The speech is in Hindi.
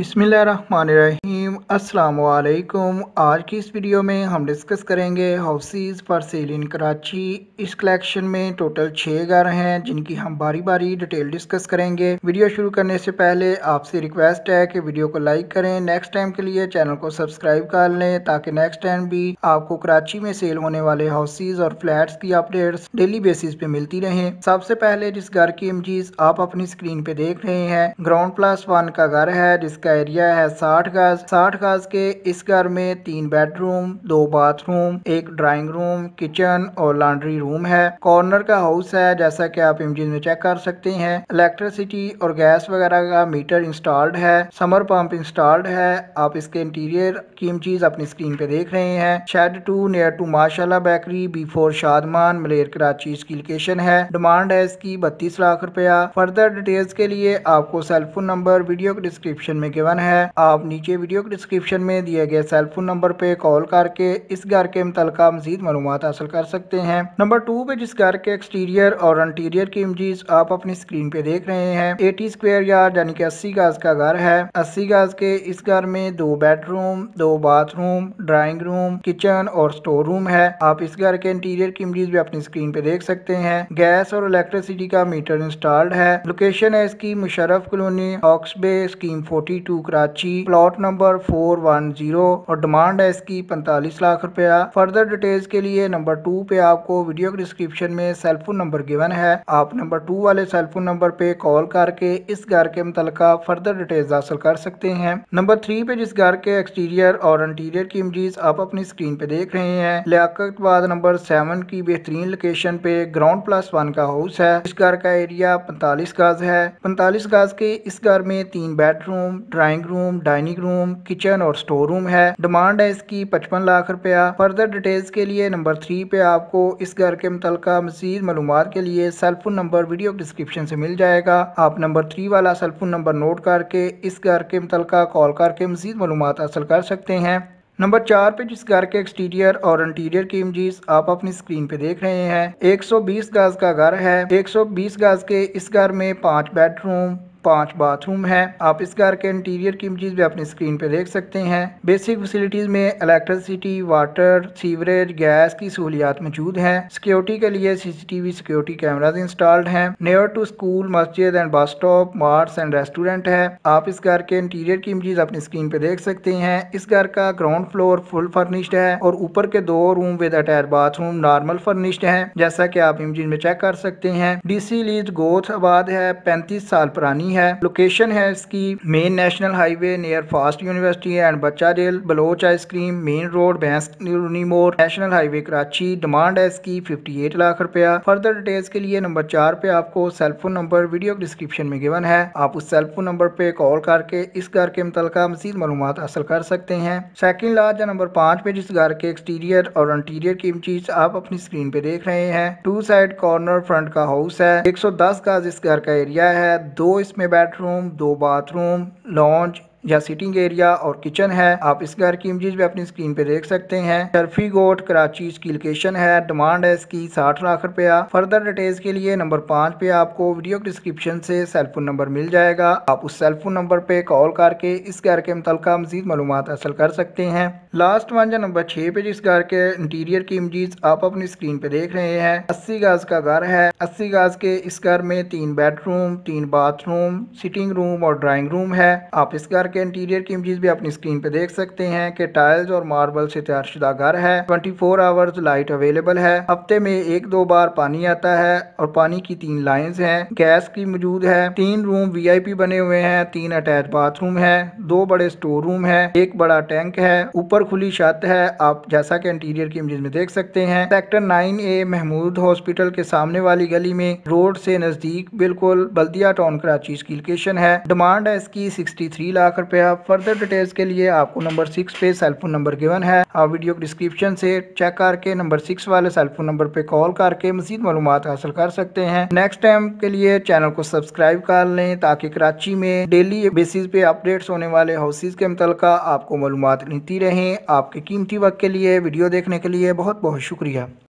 बिसमीम अल्लाम आज की इस वीडियो में हम डिस्कस करेंगे houses for sale in Karachi इस कलेक्शन में टोटल छः घर हैं जिनकी हम बारी बारी डिटेल डिस्कस करेंगे वीडियो शुरू करने से पहले आपसे रिक्वेस्ट है कि वीडियो को लाइक करें नेक्स्ट टाइम के लिए चैनल को सब्सक्राइब कर लें ताकि नेक्स्ट टाइम भी आपको कराची में सेल होने वाले हाउसेज़ और फ्लैट्स की अपडेट्स डेली बेसिस पे मिलती रहे सबसे पहले जिस घर की इमजीज आप अपनी स्क्रीन पे देख रहे हैं ग्राउंड प्लस वन का घर है जिसका का एरिया है साठ गज साठ गज के इस घर में तीन बेडरूम दो बाथरूम एक ड्राइंग रूम किचन और लॉन्ड्री रूम है कॉर्नर का हाउस है जैसा कि आप इमेज में चेक कर सकते हैं इलेक्ट्रिसिटी और गैस वगैरह का मीटर इंस्टॉल्ड है समर पंप इंस्टॉल्ड है आप इसके इंटीरियर की चीज अपनी स्क्रीन पे देख रहे हैं shed two near to Mashallah bakery before Shadman Malir Karachi इसकी लोकेशन है डिमांड है इसकी बत्तीस लाख रुपया फर्दर डिटेल्स के लिए आपको सेलफोन नंबर वीडियो के डिस्क्रिप्शन में गिवन है आप नीचे वीडियो के डिस्क्रिप्शन में दिए गए सेल फोन नंबर पे कॉल करके इस घर के मुतल मजीद मालूम हासिल कर सकते हैं नंबर टू पे जिस घर के एक्सटीरियर और इंटीरियर की इमजीज आप अपनी स्क्रीन पे देख रहे हैं एटी स्क्वेयर यार्ड यानी कि अस्सी गाज का घर है अस्सी गाज के इस घर में दो बेडरूम दो बाथरूम ड्राइंग रूम किचन और स्टोर रूम है आप इस घर के इंटीरियर की इमजेज भी अपनी स्क्रीन पे देख सकते हैं गैस और इलेक्ट्रिसिटी का मीटर इंस्टॉल्ड है लोकेशन है इसकी मुशरफ कॉलोनी ऑक्सबे scheme forty two Karachi plot number four one zero और डिमांड है इसकी पैंतालीस लाख रुपया फर्दर डिटेल्स के लिए नंबर टू पे आपको वीडियो के डिस्क्रिप्शन में फोन नंबर गिवन है आप नंबर टू वाले फोन नंबर पे कॉल करके इस घर के मुतल फर्दर डिटेल्स हासिल कर सकते हैं नंबर थ्री पे जिस घर के एक्सटीरियर और इंटीरियर की इमजीज आप अपनी स्क्रीन पे देख रहे हैं लियाकतबाद नंबर सेवन की बेहतरीन लोकेशन पे ग्राउंड प्लस वन का हाउस है इस घर का एरिया पैंतालीस गाज है पैंतालीस गाज के इस घर में तीन bedroom drawing room dining room kitchen और स्टोर रूम है डिमांड है इसकी पचपन लाख रुपया फर्दर डिटेल्स के लिए नंबर थ्री पे आपको इस घर के मुतल मजीद मालूम के लिए सेलफोन नंबर वीडियो डिस्क्रिप्शन से मिल जाएगा आप नंबर थ्री वाला सेलफोन नंबर नोट करके इस घर के मुतल कॉल करके मजीद मालूम हासिल कर सकते हैं नंबर चार पे जिस घर के एक्सटीरियर और इंटीरियर की इमजीज आप अपनी स्क्रीन पे देख रहे हैं 120 गज का घर है 120 गज के इस घर में पांच बेडरूम पांच बाथरूम है आप इस घर के इंटीरियर की चीज़ भी अपनी स्क्रीन पर देख सकते हैं बेसिक फैसिलिटीज़ में इलेक्ट्रिसिटी वाटर सीवरेज गैस की सहूलियात मौजूद है सिक्योरिटी के लिए सीसीटीवी सिक्योरिटी कैमराज इंस्टॉल्ड हैं नियर टू स्कूल मस्जिद and bus stop marts and restaurant है आप इस घर के इंटीरियर की चीज अपनी स्क्रीन पे देख सकते हैं इस घर का ग्राउंड फ्लोर फुल फर्निश्ड है और ऊपर के दो room with attach bathroom normal furnished है जैसा की आप इमेज में चेक कर सकते हैं डीसी लीज गोथ आबाद है पैंतीस साल पुरानी नहीं है लोकेशन है इसकी main national highway near FAST university and बच्चा रेल बलोच आइसक्रीम मेन रोड भैंस मोड़ नेशनल हाईवे कराची डिमांड है इसकी फिफ्टी एट लाख रुपया फर्दर डिटेल्स के लिए नंबर चार पे आपको cell phone number video description में गिवन है आप उस सेल फोन नंबर पे कॉल करके इस घर के मुतल मजीद मालूम हासिल कर सकते हैं सेकेंड लार्ज नंबर पाँच पे जिस घर के एक्सटीरियर और इंटीरियर की चीज आप अपनी स्क्रीन पे देख रहे हैं टू साइड कॉर्नर फ्रंट का हाउस है एक सौ दस गज इस घर का एरिया है दो इसमें इसमें बेडरूम दो बाथरूम लॉन्ज यह सिटिंग एरिया और किचन है आप इस घर की इमेज भी अपनी स्क्रीन पे देख सकते हैं शर्फी गोट कराची इसकी लोकेशन है डिमांड है इसकी साठ लाख रुपया फर्दर डिटेल्स के लिए नंबर पाँच पे आपको वीडियो डिस्क्रिप्शन से सेल फोन नंबर मिल जाएगा आप उस सेल फोन नंबर पे कॉल करके इस घर के मुतल मजीद मालूम हासिल कर सकते हैं लास्ट वन या नंबर छः पे जिस घर के इंटीरियर की इमेज आप अपनी स्क्रीन पे देख रहे हैं अस्सी गाज का घर है अस्सी गाज के इस घर में तीन बेडरूम तीन बाथरूम सिटिंग रूम और ड्राइंग रूम है आप इस घर के इंटीरियर की इमेजेस भी अपनी स्क्रीन पे देख सकते हैं कि टाइल्स और मार्बल से तैयारशुदा घर है 24 फोर आवर्स लाइट अवेलेबल है हफ्ते में एक दो बार पानी आता है और पानी की तीन लाइन है गैस की मौजूद है तीन रूम वी बने हुए हैं तीन अटैच बाथरूम है दो बड़े स्टोर रूम है एक बड़ा टैंक है ऊपर खुली छत है आप जैसा की इंटीरियर की इमेज में देख सकते हैं sector nine A Mahmood hospital के सामने वाली गली में रोड से नजदीक बिल्कुल बल्दिया टाउन कराची इसकी लोकेशन है डिमांड है इसकी सिक्सटी थ्री लाख कृपया फर्दर डिटेल्स के लिए आपको नंबर सिक्स पे सेल फोन नंबर गिवन है आप वीडियो डिस्क्रिप्शन से चेक करके नंबर सिक्स वाले सेल फोन नंबर पे कॉल करके मजीद मालूम हासिल कर सकते हैं नेक्स्ट टाइम के लिए चैनल को सब्सक्राइब कर लें ताकि कराची में डेली बेसिस पे अपडेट्स होने वाले हाउसेज के मुतल आपको मालूम मिलती रहें आपके कीमती वक्त के लिए वीडियो देखने के लिए बहुत बहुत शुक्रिया